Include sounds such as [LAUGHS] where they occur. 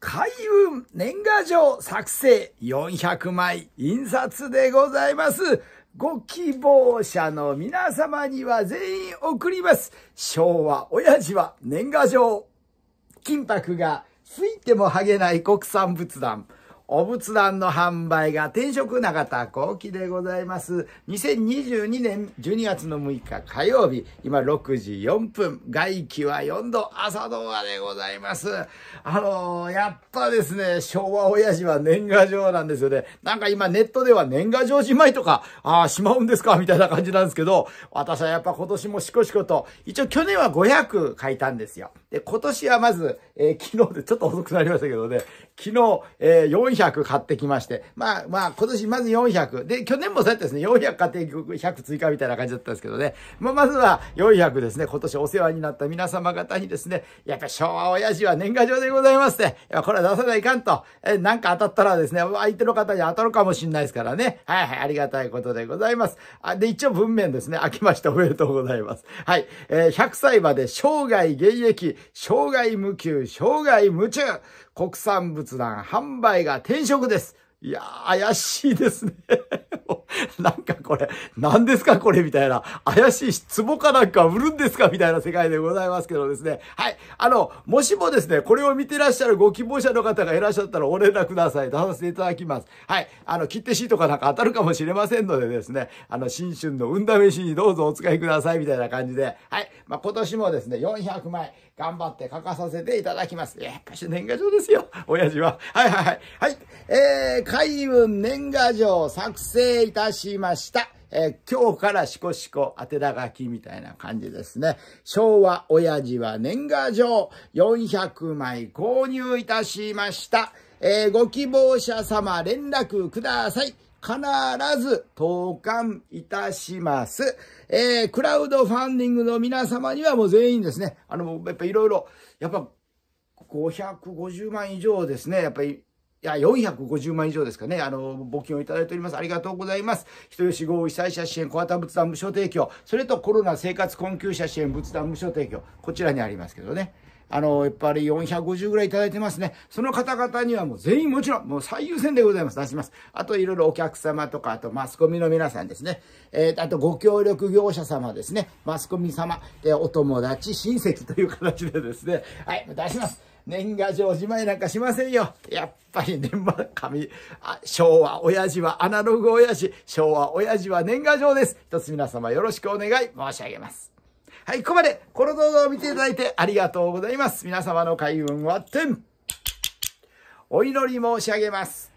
開運年賀状作成400枚印刷でございます。ご希望者の皆様には全員送ります。昭和親父は年賀状。金箔が付いても剥げない国産仏壇。お仏壇の販売が転職永田後期でございます。2022年12月の6日火曜日、今6時4分、外気は4度、朝ドアでございます。あのー、やっぱですね、昭和親父は年賀状なんですよね。なんか今ネットでは年賀状じまいとか、ああ、しまうんですかみたいな感じなんですけど、私はやっぱ今年もしこしこと、一応去年は500書いたんですよ。で、今年はまず、えー、昨日でちょっと遅くなりましたけどね、昨日、えー、400 400買ってきまして、まあまあ今年まず400。で、去年もそうやってですね、400買って100追加みたいな感じだったんですけどね。まあまずは400ですね、今年お世話になった皆様方にですね、やっぱ昭和親父は年賀状でございますて、やこれは出さないかんと、え、なんか当たったらですね、相手の方に当たるかもしれないですからね。はいはい、ありがたいことでございます。あで、一応文面ですね、明けましておめでとうございます。はい、えー、100歳まで生涯現役、生涯無休、生涯無中、国産仏壇販売が転職です。いやー、怪しいですね [LAUGHS] なんかこれ、何ですかこれみたいな、怪しい壺かなんか売るんですかみたいな世界でございますけどですね。はい。あの、もしもですね、これを見てらっしゃるご希望者の方がいらっしゃったらお連絡ください。出させていただきます。はい。あの、切手シートかなんか当たるかもしれませんのでですね、あの、新春の運試しにどうぞお使いくださいみたいな感じで、はい。まあ、今年もですね、400枚頑張って書かさせていただきます。やっぱし年賀状ですよ、親父は。はいはいはい。はい。えー、海運年賀状作成いたししました。えー、今日からしこしこ当てだ書きみたいな感じですね。昭和親父は年賀状400枚購入いたしました。えー、ご希望者様連絡ください。必ず投函いたします。えー、クラウドファンディングの皆様にはもう全員ですね、あの、やっぱいろいろ、やっぱ550万以上ですね、やっぱりいや、450万以上ですかね。あの、募金をいただいております。ありがとうございます。人吉合意被災者支援、小型仏壇無償提供。それとコロナ生活困窮者支援、仏壇無償提供。こちらにありますけどね。あの、やっぱり450ぐらいいただいてますね。その方々にはもう全員もちろん、もう最優先でございます。出します。あと、いろいろお客様とか、あとマスコミの皆さんですね。えー、あと、ご協力業者様ですね。マスコミ様、えお友達、親戚という形でですね。はい、出します。年賀状じまいなんかしませんよ。やっぱり年賀、紙、あ昭和親父はアナログ親父、昭和親父は年賀状です。一つ皆様よろしくお願い申し上げます。はい、ここまでこの動画を見ていただいてありがとうございます。皆様の開運は天お祈り申し上げます。